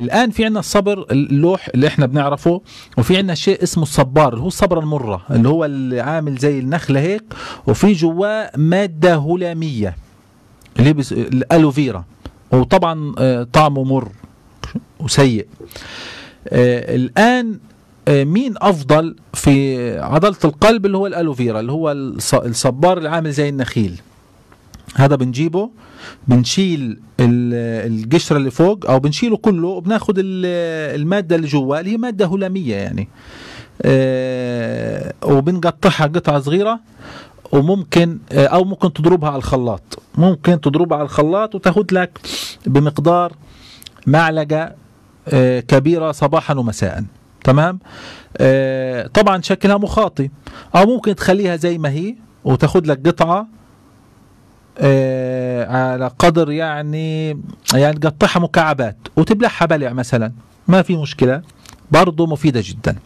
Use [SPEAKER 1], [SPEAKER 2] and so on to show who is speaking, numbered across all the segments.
[SPEAKER 1] الان في عندنا الصبر اللوح اللي احنا بنعرفه وفي عندنا شيء اسمه الصبار اللي هو الصبر المره اللي هو اللي عامل زي النخله هيك وفي جواه ماده هلاميه اللي بس... الالوفيرا وطبعا آه، طعمه مر وسيء آه، الان آه، مين افضل في عضله القلب اللي هو الالوفيرا اللي هو الصبار اللي عامل زي النخيل هذا بنجيبه بنشيل القشره اللي فوق او بنشيله كله وبناخد الماده اللي جوا اللي هي ماده هلاميه يعني أه وبنقطعها قطع صغيره وممكن آه، او ممكن تضربها على الخلاط ممكن تضربها على الخلاط وتاخد لك بمقدار معلقه أه كبيره صباحا ومساء تمام أه طبعا شكلها مخاطي او ممكن تخليها زي ما هي وتاخد لك قطعه آه، على قدر يعني يعني تقطعها مكعبات وتبلعها بلع مثلا ما في مشكله برضه مفيده جدا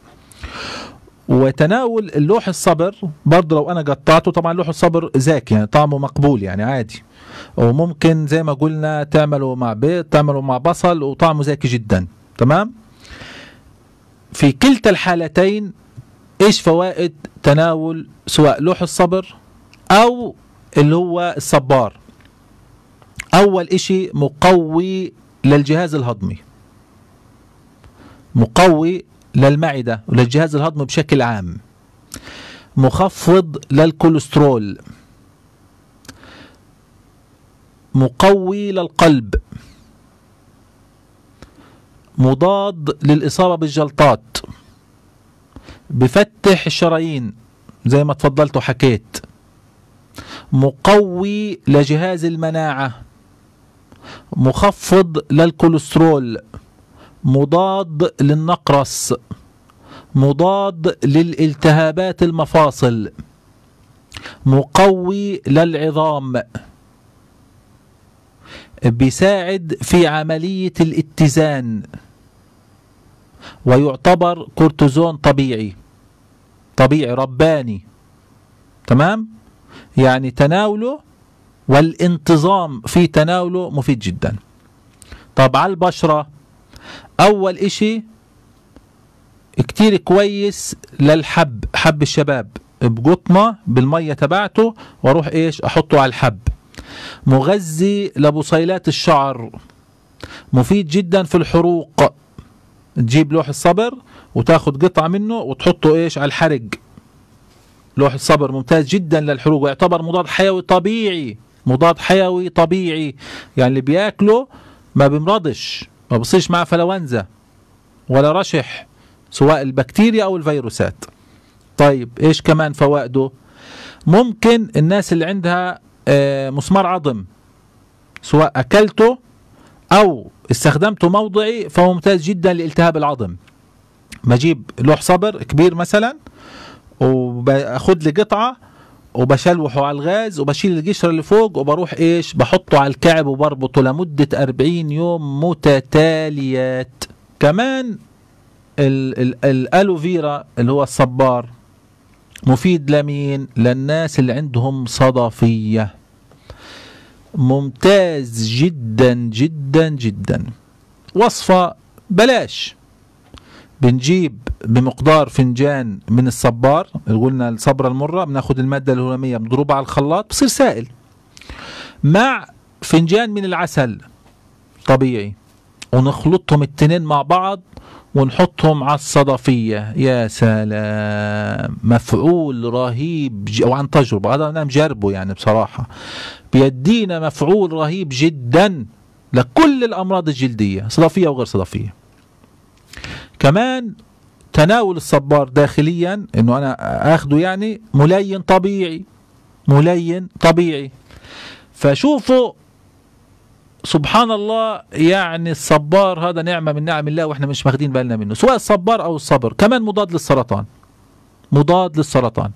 [SPEAKER 1] وتناول اللوح الصبر برضه لو انا قطعته طبعا لوح الصبر زاكي يعني طعمه مقبول يعني عادي وممكن زي ما قلنا تعمله مع بيض تعمله مع بصل وطعمه زاكي جدا تمام في كلتا الحالتين ايش فوائد تناول سواء لوح الصبر او اللي هو الصبار اول اشي مقوي للجهاز الهضمي مقوي للمعدة وللجهاز الهضمي بشكل عام مخفض للكوليسترول مقوي للقلب مضاد للإصابة بالجلطات بفتح الشرايين زي ما تفضلت وحكيت مقوي لجهاز المناعة مخفض للكوليسترول مضاد للنقرس مضاد للالتهابات المفاصل مقوي للعظام بيساعد في عملية الاتزان ويعتبر كورتيزون طبيعي طبيعي رباني تمام؟ يعني تناوله والانتظام في تناوله مفيد جدا طب على البشرة أول إشي كتير كويس للحب حب الشباب بقطمة بالمية تبعته واروح ايش احطه على الحب مغذي لبصيلات الشعر مفيد جدا في الحروق تجيب لوح الصبر وتاخد قطعة منه وتحطه ايش على الحرق لوح الصبر ممتاز جدا للحروق ويعتبر مضاد حيوي طبيعي مضاد حيوي طبيعي يعني اللي بياكله ما بيمرضش ما بصيش معاه فلوانزا ولا رشح سواء البكتيريا أو الفيروسات طيب إيش كمان فوائده ممكن الناس اللي عندها آه، مسمار عظم سواء أكلته أو استخدمته موضعي فهو ممتاز جدا لالتهاب العظم بجيب لوح صبر كبير مثلا وباخد لي قطعه وبشلوحه على الغاز وبشيل القشره اللي فوق وبروح ايش بحطه على الكعب وبربطه لمده 40 يوم متتاليات كمان الالوفيرا اللي هو الصبار مفيد لمين للناس اللي عندهم صدفيه ممتاز جدا جدا جدا وصفه بلاش بنجيب بمقدار فنجان من الصبار قلنا الصبرة المرة بناخد المادة الهلامية بنضربها على الخلاط بصير سائل مع فنجان من العسل طبيعي ونخلطهم التنين مع بعض ونحطهم على الصدفية يا سلام مفعول رهيب ج... وعن تجربة هذا أنا نعم مجربه يعني بصراحة بيدينا مفعول رهيب جدا لكل الأمراض الجلدية صدفية وغير صدفية كمان تناول الصبار داخليا انه انا اخده يعني ملين طبيعي ملين طبيعي فشوفوا سبحان الله يعني الصبار هذا نعمه من نعم الله واحنا مش واخدين بالنا منه سواء الصبار او الصبر كمان مضاد للسرطان مضاد للسرطان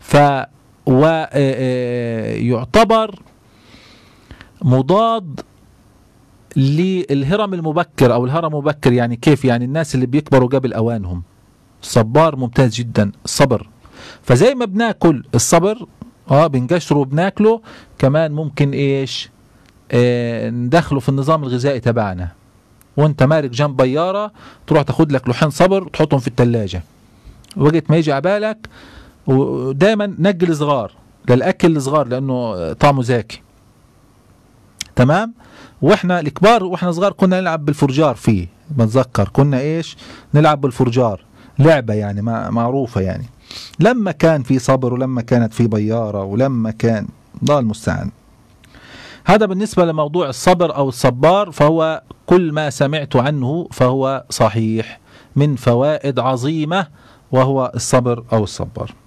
[SPEAKER 1] ف ويعتبر آه، آه، مضاد للهرم المبكر او الهرم مبكر يعني كيف يعني الناس اللي بيكبروا قبل اوانهم صبار ممتاز جدا صبر فزي ما بناكل الصبر اه بنقشره وبناكله كمان ممكن ايش آه ندخله في النظام الغذائي تبعنا وانت مارك جنب بياره تروح تاخد لك لحين صبر وتحطهم في الثلاجه وقت ما يجي على بالك ودايما نقي الصغار للاكل الصغار لانه طعمه زاكي تمام واحنا الكبار واحنا صغار كنا نلعب بالفرجار فيه بتذكر كنا ايش نلعب بالفرجار لعبه يعني معروفه يعني لما كان في صبر ولما كانت في بياره ولما كان الله المستعان هذا بالنسبه لموضوع الصبر او الصبار فهو كل ما سمعت عنه فهو صحيح من فوائد عظيمه وهو الصبر او الصبار